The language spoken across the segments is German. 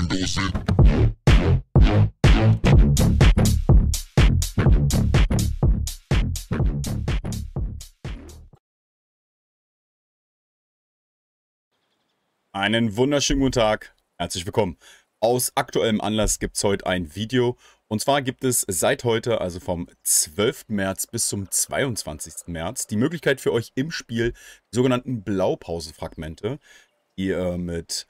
Steckendose. Einen wunderschönen guten Tag, herzlich willkommen. Aus aktuellem Anlass gibt es heute ein Video und zwar gibt es seit heute, also vom 12. März bis zum 22. März, die Möglichkeit für euch im Spiel sogenannten Blaupausenfragmente, die ihr mit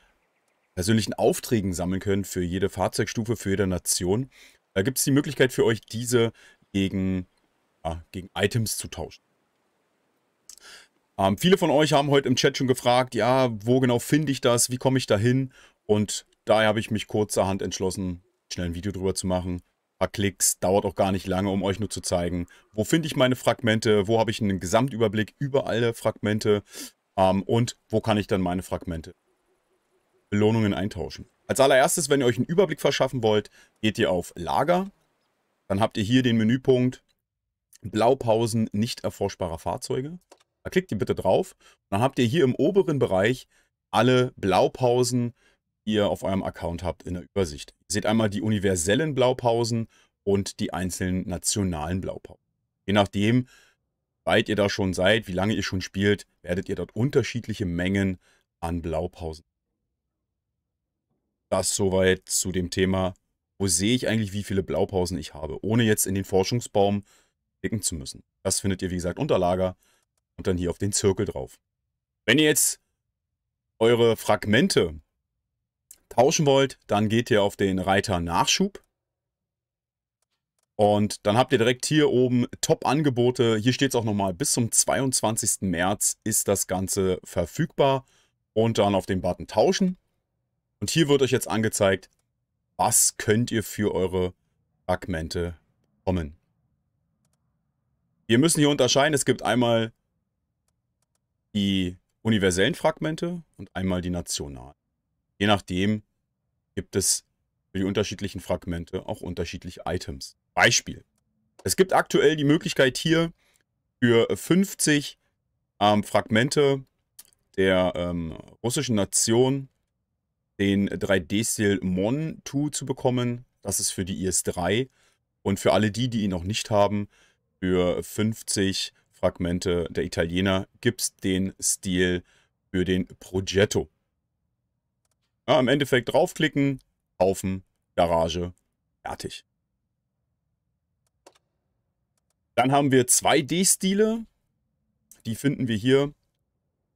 persönlichen Aufträgen sammeln könnt für jede Fahrzeugstufe, für jede Nation, Da gibt es die Möglichkeit für euch, diese gegen, ja, ah, gegen Items zu tauschen. Ähm, viele von euch haben heute im Chat schon gefragt, ja, wo genau finde ich das, wie komme ich da hin? Und daher habe ich mich kurzerhand entschlossen, schnell ein Video drüber zu machen. Ein paar Klicks, dauert auch gar nicht lange, um euch nur zu zeigen, wo finde ich meine Fragmente, wo habe ich einen Gesamtüberblick über alle Fragmente ähm, und wo kann ich dann meine Fragmente Belohnungen eintauschen. Als allererstes, wenn ihr euch einen Überblick verschaffen wollt, geht ihr auf Lager. Dann habt ihr hier den Menüpunkt Blaupausen nicht erforschbarer Fahrzeuge. Da klickt ihr bitte drauf. Dann habt ihr hier im oberen Bereich alle Blaupausen, die ihr auf eurem Account habt, in der Übersicht. Ihr seht einmal die universellen Blaupausen und die einzelnen nationalen Blaupausen. Je nachdem, wie weit ihr da schon seid, wie lange ihr schon spielt, werdet ihr dort unterschiedliche Mengen an Blaupausen. Das soweit zu dem Thema, wo sehe ich eigentlich, wie viele Blaupausen ich habe, ohne jetzt in den Forschungsbaum klicken zu müssen. Das findet ihr, wie gesagt, unter Lager und dann hier auf den Zirkel drauf. Wenn ihr jetzt eure Fragmente tauschen wollt, dann geht ihr auf den Reiter Nachschub. Und dann habt ihr direkt hier oben Top-Angebote. Hier steht es auch nochmal, bis zum 22. März ist das Ganze verfügbar. Und dann auf den Button Tauschen. Und hier wird euch jetzt angezeigt, was könnt ihr für eure Fragmente bekommen. Wir müssen hier unterscheiden, es gibt einmal die universellen Fragmente und einmal die nationalen. Je nachdem gibt es für die unterschiedlichen Fragmente auch unterschiedliche Items. Beispiel. Es gibt aktuell die Möglichkeit hier für 50 ähm, Fragmente der ähm, russischen Nation den 3 d stil Mon 2 zu bekommen. Das ist für die IS-3. Und für alle die, die ihn noch nicht haben, für 50 Fragmente der Italiener gibt es den Stil für den Progetto. Ja, Im Endeffekt draufklicken, kaufen, Garage, fertig. Dann haben wir 2D-Stile. Die finden wir hier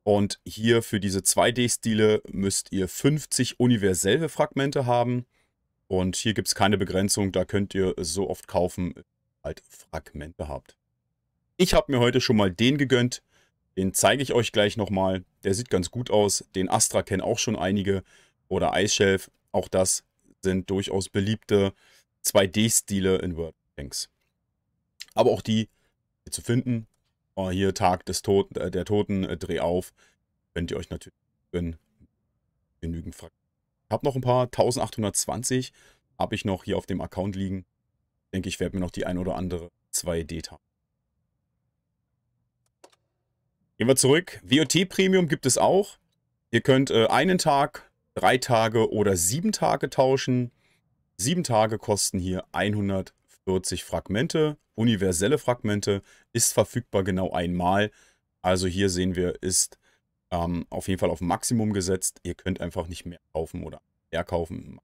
und hier für diese 2D-Stile müsst ihr 50 universelle Fragmente haben. Und hier gibt es keine Begrenzung, da könnt ihr so oft kaufen, halt Fragmente habt. Ich habe mir heute schon mal den gegönnt. Den zeige ich euch gleich nochmal. Der sieht ganz gut aus. Den Astra kennen auch schon einige. Oder Ice Shelf. Auch das sind durchaus beliebte 2D-Stile in World of Thanks. Aber auch die zu finden oh, hier Tag des Toten, äh, der Toten, äh, Dreh auf, könnt ihr euch natürlich gönnen. genügend fragen. habe noch ein paar, 1820 habe ich noch hier auf dem Account liegen. Denke ich, werde mir noch die ein oder andere 2D-Tag. Gehen wir zurück. WOT Premium gibt es auch. Ihr könnt äh, einen Tag, drei Tage oder sieben Tage tauschen. Sieben Tage kosten hier 100 40 Fragmente, universelle Fragmente, ist verfügbar genau einmal. Also hier sehen wir, ist ähm, auf jeden Fall auf Maximum gesetzt. Ihr könnt einfach nicht mehr kaufen oder verkaufen.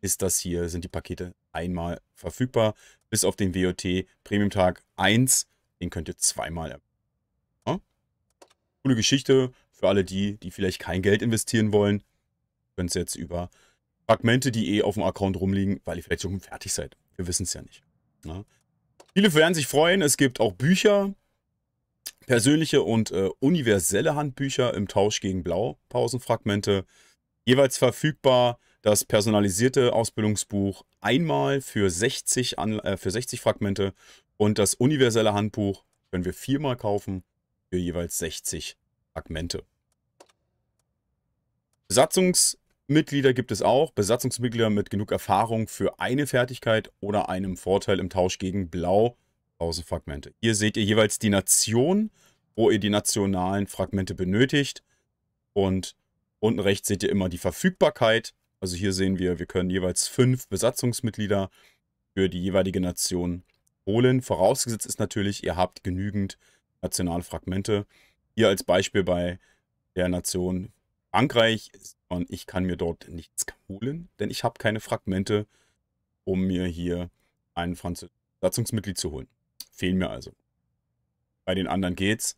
Ist das hier, sind die Pakete einmal verfügbar, bis auf den WOT Premium Tag 1. Den könnt ihr zweimal ja? Coole Geschichte für alle die, die vielleicht kein Geld investieren wollen. Könnt ihr jetzt über Fragmente, die eh auf dem Account rumliegen, weil ihr vielleicht schon fertig seid. Wir wissen es ja nicht. Ne? Viele werden sich freuen. Es gibt auch Bücher, persönliche und äh, universelle Handbücher im Tausch gegen Blaupausenfragmente. Jeweils verfügbar das personalisierte Ausbildungsbuch einmal für 60, An äh, für 60 Fragmente und das universelle Handbuch können wir viermal kaufen für jeweils 60 Fragmente. Besatzungs Mitglieder gibt es auch, Besatzungsmitglieder mit genug Erfahrung für eine Fertigkeit oder einem Vorteil im Tausch gegen Blau, 1000 Fragmente. Hier seht ihr jeweils die Nation, wo ihr die nationalen Fragmente benötigt. Und unten rechts seht ihr immer die Verfügbarkeit. Also hier sehen wir, wir können jeweils fünf Besatzungsmitglieder für die jeweilige Nation holen. Vorausgesetzt ist natürlich, ihr habt genügend nationale Fragmente. Hier als Beispiel bei der Nation Frankreich ist man, ich kann mir dort nichts holen, denn ich habe keine Fragmente, um mir hier ein französisches Satzungsmitglied zu holen. Fehlen mir also. Bei den anderen geht's,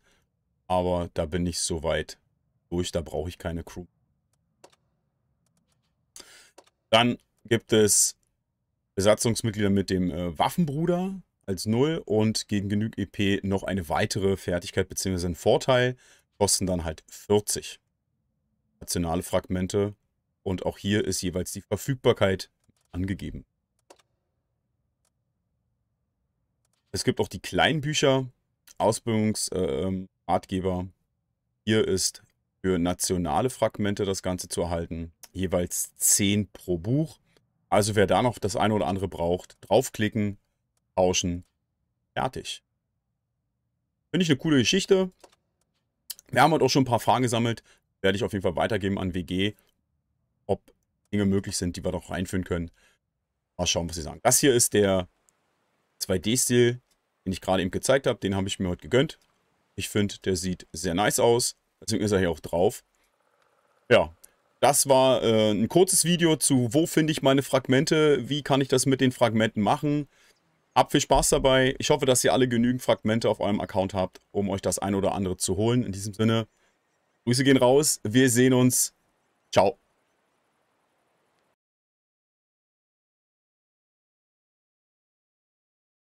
aber da bin ich so weit durch, da brauche ich keine Crew. Dann gibt es Besatzungsmitglieder mit dem äh, Waffenbruder als Null und gegen genügend EP noch eine weitere Fertigkeit bzw. einen Vorteil, kosten dann halt 40 nationale Fragmente und auch hier ist jeweils die Verfügbarkeit angegeben. Es gibt auch die Kleinbücher, Ausbildungsratgeber. Äh, ähm, hier ist für nationale Fragmente das Ganze zu erhalten, jeweils 10 pro Buch. Also wer da noch das eine oder andere braucht, draufklicken, tauschen, fertig. Finde ich eine coole Geschichte. Wir haben halt auch schon ein paar Fragen gesammelt werde ich auf jeden Fall weitergeben an WG, ob Dinge möglich sind, die wir noch reinführen können. Mal schauen, was sie sagen. Das hier ist der 2D-Stil, den ich gerade eben gezeigt habe. Den habe ich mir heute gegönnt. Ich finde, der sieht sehr nice aus. Deswegen ist er hier auch drauf. Ja, das war äh, ein kurzes Video zu, wo finde ich meine Fragmente, wie kann ich das mit den Fragmenten machen. Habt viel Spaß dabei. Ich hoffe, dass ihr alle genügend Fragmente auf eurem Account habt, um euch das ein oder andere zu holen. In diesem Sinne, Grüße gehen raus. Wir sehen uns. Ciao.